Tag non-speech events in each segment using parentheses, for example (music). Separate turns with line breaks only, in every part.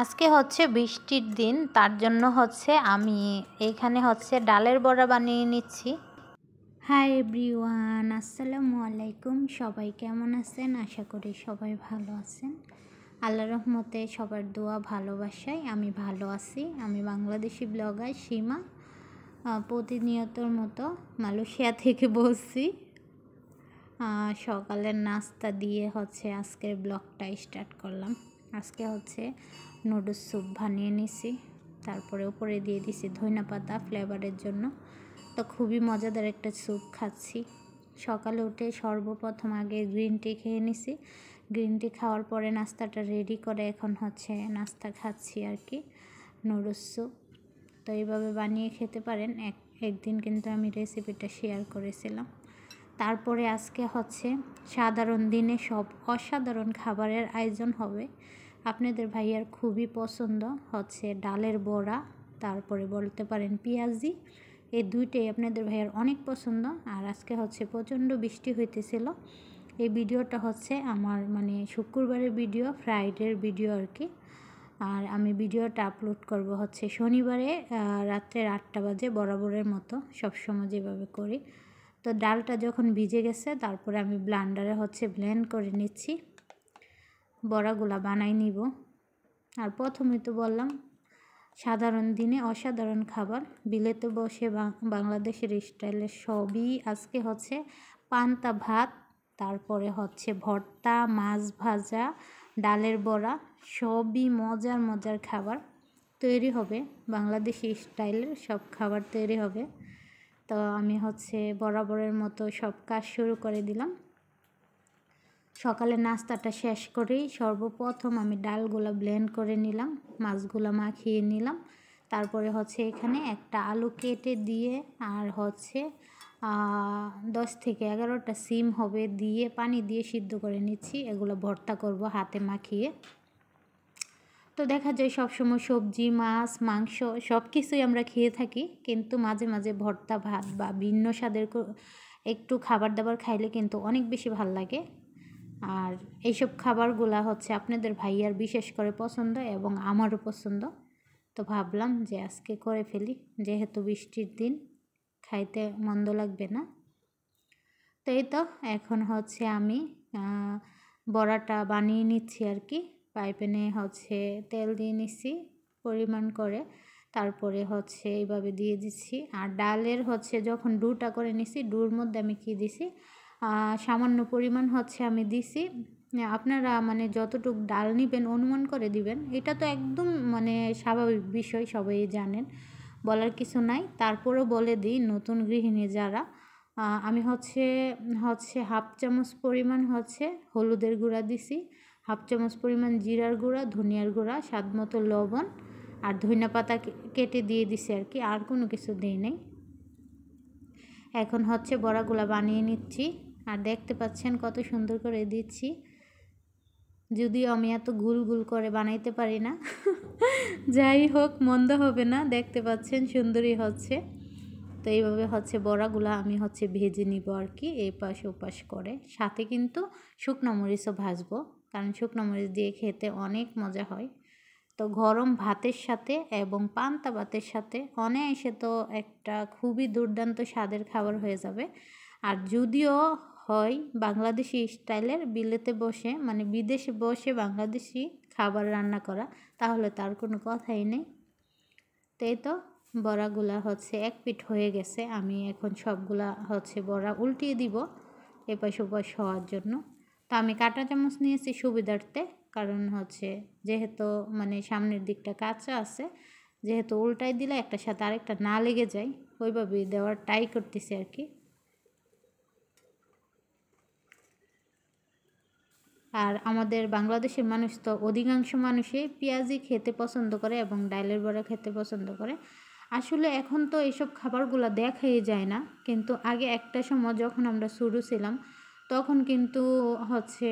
আজকে হচ্ছে বৃষ্টির দিন তার জন্য হচ্ছে আমি এখানে হচ্ছে ডালের বড়া বানিয়ে নিচ্ছি হাই এভরিওয়ান আসসালামু আলাইকুম সবাই কেমন আছেন আশা করি সবাই ভালো আছেন আল্লাহ রহমতে সবার দোয়া ভালোবাসায় আমি ভালো আছি আমি বাংলাদেশি ব্লগার সীমা প্রতিনিয়তর মতো মালয়েশিয়া থেকে বলছি সকালের নাস্তা দিয়ে হচ্ছে আজকের ব্লগটা স্টার্ট করলাম আজকে হচ্ছে নুডলস স্যুপ বানিয়ে নিছি তারপরে উপরে দিয়ে দিছি ধইনা পাতা ফ্লেভারের জন্য তো খুবই মজাদার একটা স্যুপ খাচ্ছি সকালে উঠে সর্বপ্রথম আগে গ্রিন টি খেয়ে নিছি গ্রিন টি খাওয়ার পরে নাস্তাটা রেডি করে এখন হচ্ছে নাস্তা খাচ্ছি আর কি নুডলস স্যুপ তো এইভাবে বানিয়ে খেতে পারেন এক একদিন কিন্তু আমি রেসিপিটা শেয়ার করেছিলাম তারপরে আজকে হচ্ছে সাধারণ দিনে সব অসাধারণ খাবারের আয়োজন হবে আপনাদের ভাইয়ার খুবই পছন্দ হচ্ছে ডালের বড়া তারপরে বলতে পারেন পেঁয়াজি এই দুইটাই আপনাদের ভাইয়ার অনেক পছন্দ আর আজকে হচ্ছে প্রচণ্ড বৃষ্টি হইতেছিল এই ভিডিওটা হচ্ছে আমার মানে শুক্রবারের ভিডিও ফ্রাইডের ভিডিও আর কি আর আমি ভিডিওটা আপলোড করব হচ্ছে শনিবারে রাত্রের আটটা বাজে বরাবরের মতো সবসময় যেভাবে করি তো ডালটা যখন ভিজে গেছে তারপরে আমি ব্লান্ডারে হচ্ছে ব্লেন্ড করে নিচ্ছি বড়াগুলা বানাই নিব আর প্রথমে তো বললাম সাধারণ দিনে অসাধারণ খাবার বিলেতে বসে বাংলাদেশের স্টাইলে সবই আজকে হচ্ছে পান্তা ভাত তারপরে হচ্ছে ভর্তা মাছ ভাজা ডালের বড়া সবই মজার মজার খাবার তৈরি হবে বাংলাদেশি স্টাইলের সব খাবার তৈরি হবে তো আমি হচ্ছে বরাবরের মতো সব কাজ শুরু করে দিলাম সকালে নাস্তাটা শেষ করেই সর্বপ্রথম আমি ডালগুলো ব্লেন্ড করে নিলাম মাছগুলো মাখিয়ে নিলাম তারপরে হচ্ছে এখানে একটা আলু কেটে দিয়ে আর হচ্ছে দশ থেকে এগারোটা সিম হবে দিয়ে পানি দিয়ে সিদ্ধ করে নিচ্ছি এগুলো ভর্তা করব হাতে মাখিয়ে তো দেখা যায় সবসময় সবজি মাছ মাংস সব কিছুই আমরা খেয়ে থাকি কিন্তু মাঝে মাঝে ভর্তা ভাত বা ভিন্ন স্বাদের একটু খাবার দাবার খাইলে কিন্তু অনেক বেশি ভাল লাগে আর এইসব খাবারগুলা হচ্ছে আপনাদের ভাইয়ার বিশেষ করে পছন্দ এবং আমারও পছন্দ তো ভাবলাম যে আজকে করে ফেলি যেহেতু বৃষ্টির দিন খাইতে মন্দ লাগবে না তো এই তো এখন হচ্ছে আমি বড়াটা বানিয়ে নিচ্ছি আর কি পাইপেনে হচ্ছে তেল দিয়ে নিচ্ছি পরিমাণ করে তারপরে হচ্ছে এইভাবে দিয়ে দিচ্ছি আর ডালের হচ্ছে যখন ডুটা করে নিছি ডুর মধ্যে আমি কি দিছি সামান্য পরিমাণ হচ্ছে আমি দিছি আপনারা মানে যতটুক ডাল নেবেন অনুমান করে দিবেন এটা তো একদম মানে স্বাভাবিক বিষয় সবাই জানেন বলার কিছু নাই তারপরও বলে দিই নতুন গৃহিণী যারা আমি হচ্ছে হচ্ছে হাফ চামচ পরিমাণ হচ্ছে হলুদের গুঁড়া দিছি হাফ চামচ পরিমাণ জিরার গুঁড়া ধনিয়ার গুঁড়া স্বাদ মতো লবণ আর ধনিয়া পাতা কেটে দিয়ে দিছি আর কি আর কোনো কিছু দিই নেই এখন হচ্ছে বড়াগুলা বানিয়ে নিচ্ছি আর দেখতে পাচ্ছেন কত সুন্দর করে দিচ্ছি যদিও আমি এত গুল গুল করে বানাইতে পারি না (laughs) যাই হোক মন্দ হবে না দেখতে পাচ্ছেন সুন্দরই হচ্ছে তো এইভাবে হচ্ছে বড়াগুলো আমি হচ্ছে ভেজে নিব আর কি এই পাশ ওপাশ করে সাথে কিন্তু শুকনো মরিচও ভাজবো কারণ শুকনো মরিচ দিয়ে খেতে অনেক মজা হয় তো গরম ভাতের সাথে এবং পান্তা ভাতের সাথে অনায়াসে তো একটা খুবই দুর্দান্ত স্বাদের খাবার হয়ে যাবে আর যদিও হয় বাংলাদেশি স্টাইলের বিলেতে বসে মানে বিদেশে বসে বাংলাদেশি খাবার রান্না করা তাহলে তার কোনো কথাই নেই তাই তো বড়াগুলা হচ্ছে এক পিঠ হয়ে গেছে আমি এখন সবগুলা হচ্ছে বড়া উল্টিয়ে দিব এপাশ ওপাশ হওয়ার জন্য তো আমি কাঁটা চামচ নিয়েছি সুবিধার্থে কারণ হচ্ছে যেহেতু মানে সামনের দিকটা কাঁচা আছে যেহেতু উল্টাই দিলে একটা সাথে আরেকটা না লেগে যায় ওইভাবেই দেওয়ার টাই করতেছি আর কি আর আমাদের বাংলাদেশের মানুষ তো অধিকাংশ মানুষই পেঁয়াজি খেতে পছন্দ করে এবং ডাইলের বড়া খেতে পছন্দ করে আসলে এখন তো এইসব খাবারগুলো দেখাই যায় না কিন্তু আগে একটা সময় যখন আমরা শুরু ছিলাম তখন কিন্তু হচ্ছে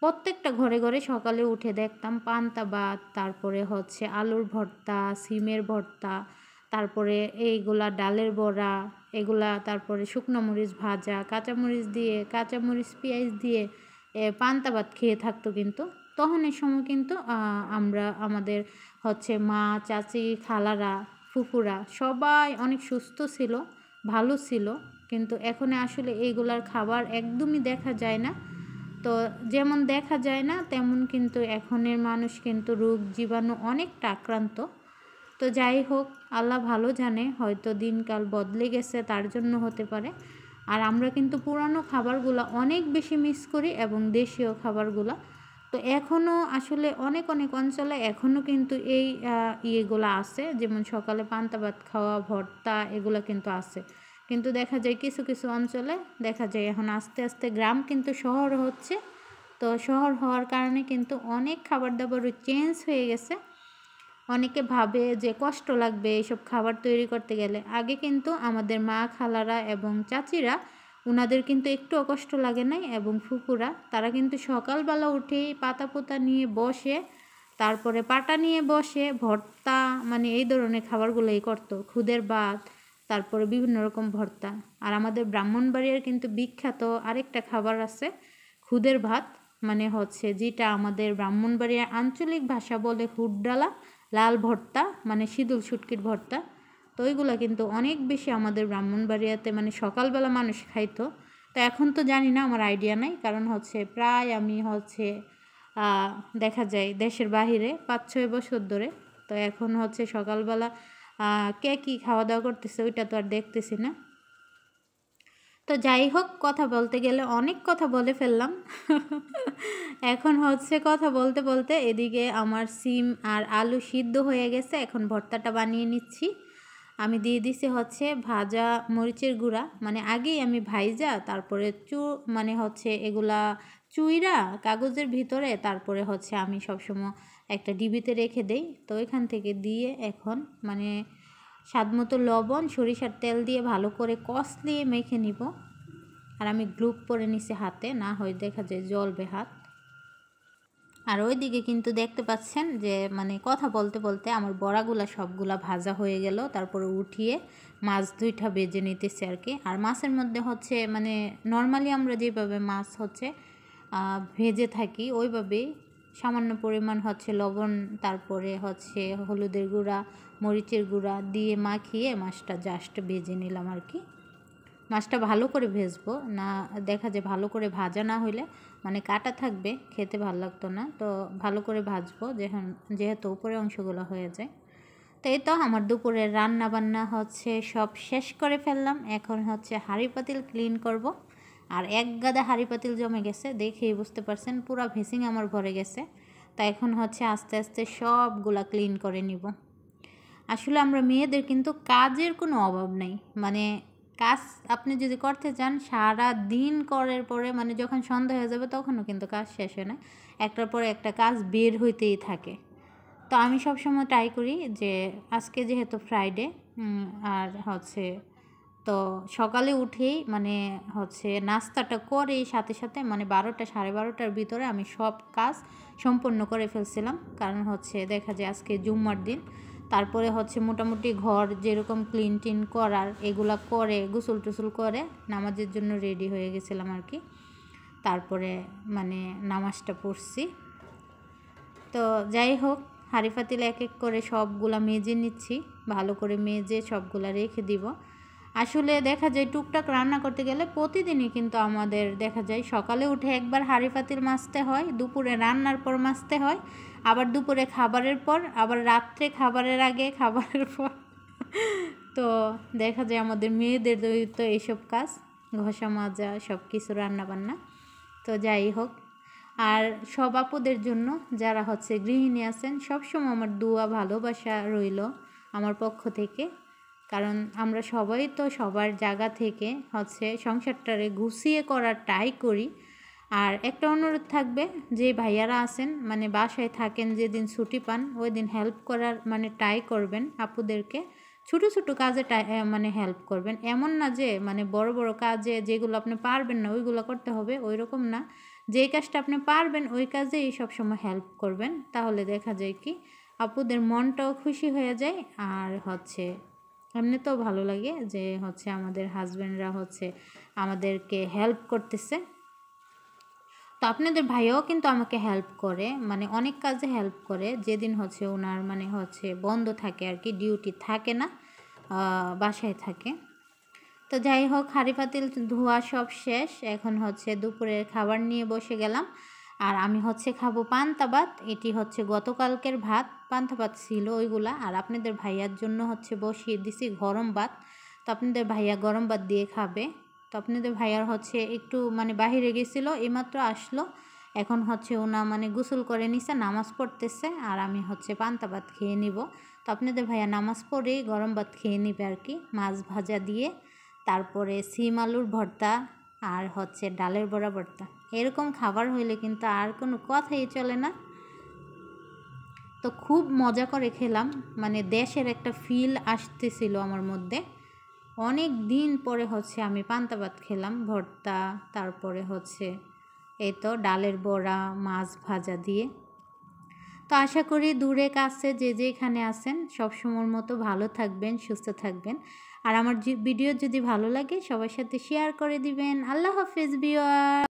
প্রত্যেকটা ঘরে ঘরে সকালে উঠে দেখতাম পান্তা ভাত তারপরে হচ্ছে আলুর ভর্তা সিমের ভর্তা তারপরে এইগুলা ডালের বড়া এগুলা তারপরে শুকনো মরিচ ভাজা কাঁচামরিচ দিয়ে কাঁচামরিচ পেঁয়াজ দিয়ে পান্তা ভাত খেয়ে থাকতো কিন্তু তখন এই সময় কিন্তু আমরা আমাদের হচ্ছে মা চাচি খালারা ফুফুরা সবাই অনেক সুস্থ ছিল ভালো ছিল কিন্তু এখন আসলে এইগুলার খাবার একদমই দেখা যায় না তো যেমন দেখা যায় না তেমন কিন্তু এখনের মানুষ কিন্তু রোগ জীবাণু অনেকটা আক্রান্ত তো যাই হোক আল্লাহ ভালো জানে হয়তো দিনকাল বদলে গেছে তার জন্য হতে পারে আর আমরা কিন্তু পুরানো খাবারগুলো অনেক বেশি মিস করি এবং দেশীয় খাবারগুলো তো এখনও আসলে অনেক অনেক অঞ্চলে এখনও কিন্তু এই ইয়েগুলো আছে যেমন সকালে পান্তা ভাত খাওয়া ভর্তা এগুলো কিন্তু আছে কিন্তু দেখা যায় কিছু কিছু অঞ্চলে দেখা যায় এখন আস্তে আস্তে গ্রাম কিন্তু শহর হচ্ছে তো শহর হওয়ার কারণে কিন্তু অনেক খাবার দাবারও চেঞ্জ হয়ে গেছে অনেকে ভাবে যে কষ্ট লাগবে এইসব খাবার তৈরি করতে গেলে আগে কিন্তু আমাদের মা খালারা এবং চাচিরা ওনাদের কিন্তু একটুও কষ্ট লাগে নাই এবং ফুকুরা তারা কিন্তু সকালবেলা উঠেই পাতা পোতা নিয়ে বসে তারপরে পাটা নিয়ে বসে ভর্তা মানে এই ধরনের খাবারগুলোই করত খুদের ভাত তারপরে বিভিন্ন রকম ভর্তা আর আমাদের ব্রাহ্মণবাড়িয়ার কিন্তু বিখ্যাত আরেকটা খাবার আছে খুদের ভাত মানে হচ্ছে যেটা আমাদের ব্রাহ্মণবাড়িয়ার আঞ্চলিক ভাষা বলে হুডডালা লাল ভর্তা মানে সিঁদুল শুটকির ভর্তা তো ওইগুলো কিন্তু অনেক বেশি আমাদের ব্রাহ্মণবাড়িয়াতে মানে সকালবেলা মানুষ খাইতো তো এখন তো জানি না আমার আইডিয়া নাই কারণ হচ্ছে প্রায় আমি হচ্ছে দেখা যায় দেশের বাহিরে পাঁচ ছয় বছর ধরে তো এখন হচ্ছে সকালবেলা কে কী খাওয়া দাওয়া করতেছে ওইটা তো আর দেখতেছি না তো যাই হোক কথা বলতে গেলে অনেক কথা বলে ফেললাম এখন হচ্ছে কথা বলতে বলতে এদিকে আমার সিম আর আলু সিদ্ধ হয়ে গেছে এখন ভর্তাটা বানিয়ে নিচ্ছি আমি দিয়ে দিছি হচ্ছে ভাজা মরিচের গুঁড়া মানে আগেই আমি ভাইজা তারপরে চু মানে হচ্ছে এগুলা চুইরা কাগজের ভিতরে তারপরে হচ্ছে আমি সবসময় একটা ডিবিতে রেখে দেই তো এখান থেকে দিয়ে এখন মানে স্বাদমতো লবণ সরিষার তেল দিয়ে ভালো করে কষলিয়ে মেখে নিব আর আমি গ্লুপ পরে নিছি হাতে না হয় দেখা যায় জলবে হাত আর ওইদিকে কিন্তু দেখতে পাচ্ছেন যে মানে কথা বলতে বলতে আমার বড়াগুলা সবগুলা ভাজা হয়ে গেল তারপরে উঠিয়ে মাছ দুইটা বেজে নিতেছি আর কি আর মাছের মধ্যে হচ্ছে মানে নর্মালি আমরা যেভাবে মাছ হচ্ছে ভেজে থাকি ওইভাবেই সামান্য পরিমাণ হচ্ছে লবণ তারপরে হচ্ছে হলুদের গুঁড়া মরিচের গুঁড়া দিয়ে মাখিয়ে মাছটা জাস্ট ভেজে নিলাম আর কি মাছটা ভালো করে ভেজবো না দেখা যায় ভালো করে ভাজা না হইলে মানে কাটা থাকবে খেতে ভালো লাগতো না তো ভালো করে ভাজবো যেহেতু উপরে অংশগুলো হয়ে যায় তো এই তো আমার দুপুরের রান্না বান্না হচ্ছে সব শেষ করে ফেললাম এখন হচ্ছে হাঁড়ি পাতিল ক্লিন করব আর এক গাদা হাঁড়ি পাতিল জমে গেছে দেখেই বুঝতে পারছেন পুরা ভেসিং আমার ভরে গেছে তা এখন হচ্ছে আস্তে আস্তে সবগুলা ক্লিন করে নিব আসলে আমরা মেয়েদের কিন্তু কাজের কোনো অভাব নাই মানে কাজ আপনি যদি করতে চান সারা দিন করার পরে মানে যখন সন্ধ্যা হয়ে যাবে তখনও কিন্তু কাজ শেষ হয় না একটার পরে একটা কাজ বের হইতেই থাকে তো আমি সবসময় ট্রাই করি যে আজকে যেহেতু ফ্রাইডে আর হচ্ছে তো সকালে উঠেই মানে হচ্ছে নাস্তাটা করে সাথে সাথে মানে বারোটা সাড়ে বারোটার ভিতরে আমি সব কাজ সম্পন্ন করে ফেলছিলাম কারণ হচ্ছে দেখা যায় আজকে জুম্মার দিন তারপরে হচ্ছে মোটামুটি ঘর যেরকম ক্লিন টিন করার এগুলা করে গোসল টুসুল করে নামাজের জন্য রেডি হয়ে গেছিলাম আর কি তারপরে মানে নামাজটা পড়ছি তো যাই হোক হারিফাতিল এক এক করে সবগুলা মেজে নিচ্ছি ভালো করে মেজে সবগুলা রেখে দিব আসলে দেখা যায় টুকটাক রান্না করতে গেলে প্রতিদিনই কিন্তু আমাদের দেখা যায় সকালে উঠে একবার হাঁড়ি পাতিল মাজতে হয় দুপুরে রান্নার পর মাজতে হয় আবার দুপুরে খাবারের পর আবার রাত্রে খাবারের আগে খাবারের পর তো দেখা যায় আমাদের মেয়েদের তো এইসব কাজ ঘষা মাজা সব কিছু রান্নাবান্না তো যাই হোক আর সব আপুদের জন্য যারা হচ্ছে গৃহিণী আছেন সবসময় আমার দুয়া ভালোবাসা রইল আমার পক্ষ থেকে কারণ আমরা সবাই তো সবার জায়গা থেকে হচ্ছে সংসারটারে গুছিয়ে করার টাই করি আর একটা অনুরোধ থাকবে যে ভাইয়ারা আছেন মানে বাসায় থাকেন যেদিন ছুটি পান ওই দিন হেল্প করার মানে ট্রাই করবেন আপুদেরকে ছোটো ছোটো কাজে মানে হেল্প করবেন এমন না যে মানে বড় বড় কাজে যেগুলো আপনি পারবেন না ওইগুলো করতে হবে ওই রকম না যেই কাজটা আপনি পারবেন ওই কাজেই সবসময় হেল্প করবেন তাহলে দেখা যায় কি আপুদের মনটাও খুশি হয়ে যায় আর হচ্ছে এমনি তো ভালো লাগে যে হচ্ছে আমাদের হাজব্যান্ডরা হচ্ছে আমাদেরকে হেল্প করতেছে তো আপনাদের ভাইও কিন্তু আমাকে হেল্প করে মানে অনেক কাজে হেল্প করে যেদিন হচ্ছে ওনার মানে হচ্ছে বন্ধ থাকে আর কি ডিউটি থাকে না বাসায় থাকে তো যাই হোক হারিফাতিল ধোয়া সব শেষ এখন হচ্ছে দুপুরের খাবার নিয়ে বসে গেলাম আর আমি হচ্ছে খাবো পান্তা ভাত এটি হচ্ছে গতকালকের ভাত পান্তা ভাত ছিল ওইগুলা আর আপনাদের ভাইয়ার জন্য হচ্ছে বসিয়ে দিছি গরম ভাত তো আপনাদের ভাইয়া গরম ভাত দিয়ে খাবে তো আপনাদের ভাইয়ার হচ্ছে একটু মানে বাহিরে গেছিলো এইমাত্র আসলো এখন হচ্ছে ওনা মানে গোসল করে নিছে নামাজ পড়তেছে আর আমি হচ্ছে পান্তা ভাত খেয়ে নিব তো আপনাদের ভাইয়া নামাজ পড়েই গরম ভাত খেয়ে নিবে আর কি মাছ ভাজা দিয়ে তারপরে সিম আলুর ভর্তা আর হচ্ছে ডালের বড়া ভর্তা এরকম খাবার হইলে কিন্তু আর কোনো কথাই চলে না তো খুব মজা করে খেলাম মানে দেশের একটা ফিল আসতেছিল আমার মধ্যে অনেক দিন পরে হচ্ছে আমি পান্তা ভাত খেলাম ভর্তা তারপরে হচ্ছে এই তো ডালের বড়া মাছ ভাজা দিয়ে তো আশা করি দূরে কাছে যে যেখানে আছেন সবসময়ের মতো ভালো থাকবেন সুস্থ থাকবেন আর আমার ভিডিও যদি ভালো লাগে সবার সাথে শেয়ার করে দিবেন আল্লাহ হাফিজ বিয়ার